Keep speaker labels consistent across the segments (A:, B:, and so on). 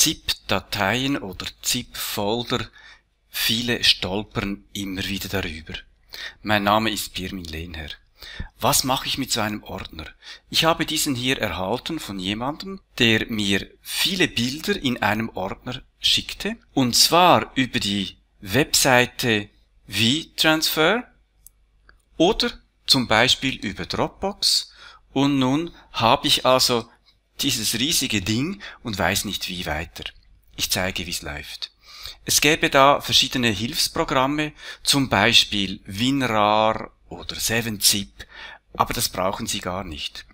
A: ZIP-Dateien oder ZIP-Folder. Viele stolpern immer wieder darüber. Mein Name ist Birmin Lehnherr. Was mache ich mit so einem Ordner? Ich habe diesen hier erhalten von jemandem, der mir viele Bilder in einem Ordner schickte. Und zwar über die Webseite WeTransfer oder zum Beispiel über Dropbox. Und nun habe ich also dieses riesige Ding und weiß nicht wie weiter. Ich zeige, wie's läuft. Es gäbe da verschiedene Hilfsprogramme, zum Beispiel WinRAR oder 7-Zip, aber das brauchen Sie gar nicht.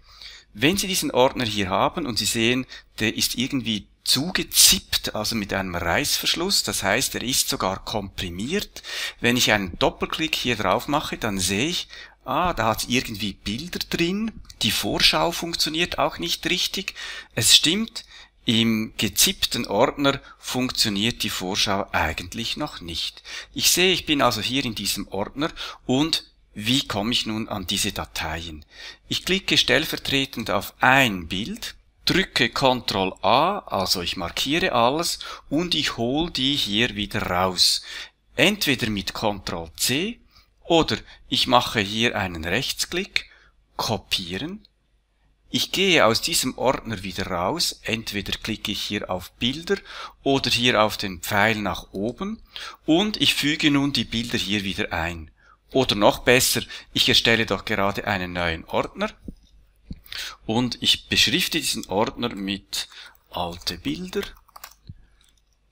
A: Wenn Sie diesen Ordner hier haben und Sie sehen, der ist irgendwie zugezippt, also mit einem Reißverschluss, das heißt, er ist sogar komprimiert. Wenn ich einen Doppelklick hier drauf mache, dann sehe ich, ah, da hat irgendwie Bilder drin, die Vorschau funktioniert auch nicht richtig. Es stimmt, im gezippten Ordner funktioniert die Vorschau eigentlich noch nicht. Ich sehe, ich bin also hier in diesem Ordner und wie komme ich nun an diese Dateien? Ich klicke stellvertretend auf ein Bild, drücke Ctrl A, also ich markiere alles und ich hole die hier wieder raus. Entweder mit Ctrl C oder ich mache hier einen Rechtsklick, kopieren. Ich gehe aus diesem Ordner wieder raus. Entweder klicke ich hier auf Bilder oder hier auf den Pfeil nach oben und ich füge nun die Bilder hier wieder ein. Oder noch besser, ich erstelle doch gerade einen neuen Ordner und ich beschrifte diesen Ordner mit alte Bilder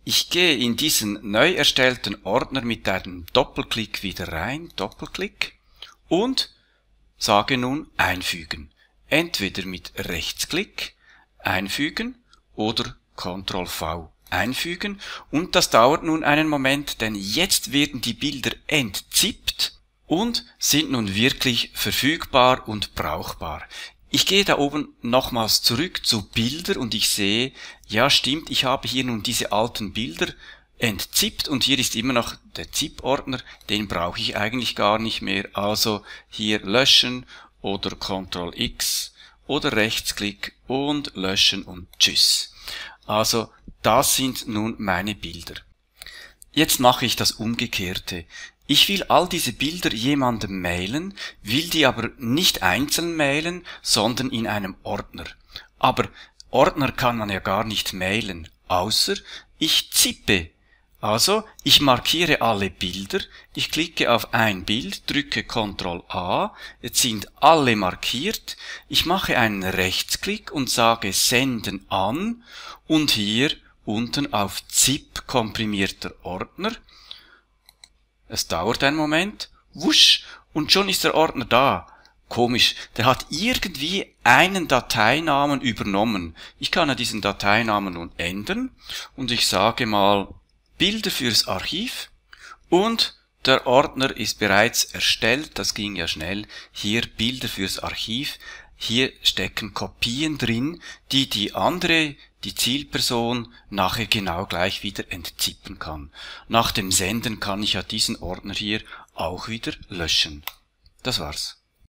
A: ich gehe in diesen neu erstellten Ordner mit einem Doppelklick wieder rein, Doppelklick, und sage nun einfügen. Entweder mit Rechtsklick einfügen oder Ctrl V einfügen und das dauert nun einen Moment, denn jetzt werden die Bilder entzippt und sind nun wirklich verfügbar und brauchbar. Ich gehe da oben nochmals zurück zu Bilder und ich sehe, ja stimmt, ich habe hier nun diese alten Bilder entzippt und hier ist immer noch der ZIP-Ordner, den brauche ich eigentlich gar nicht mehr. Also hier löschen oder Ctrl X oder Rechtsklick und löschen und tschüss. Also das sind nun meine Bilder. Jetzt mache ich das Umgekehrte. Ich will all diese Bilder jemandem mailen, will die aber nicht einzeln mailen, sondern in einem Ordner. Aber Ordner kann man ja gar nicht mailen, außer ich zippe. Also, ich markiere alle Bilder, ich klicke auf ein Bild, drücke Ctrl A, jetzt sind alle markiert, ich mache einen Rechtsklick und sage Senden an und hier unten auf ZIP komprimierter Ordner es dauert einen Moment, wusch, und schon ist der Ordner da. Komisch, der hat irgendwie einen Dateinamen übernommen. Ich kann ja diesen Dateinamen nun ändern und ich sage mal Bilder fürs Archiv und der Ordner ist bereits erstellt, das ging ja schnell. Hier Bilder fürs Archiv hier stecken Kopien drin, die die andere, die Zielperson, nachher genau gleich wieder entzippen kann. Nach dem Senden kann ich ja diesen Ordner hier auch wieder löschen. Das war's.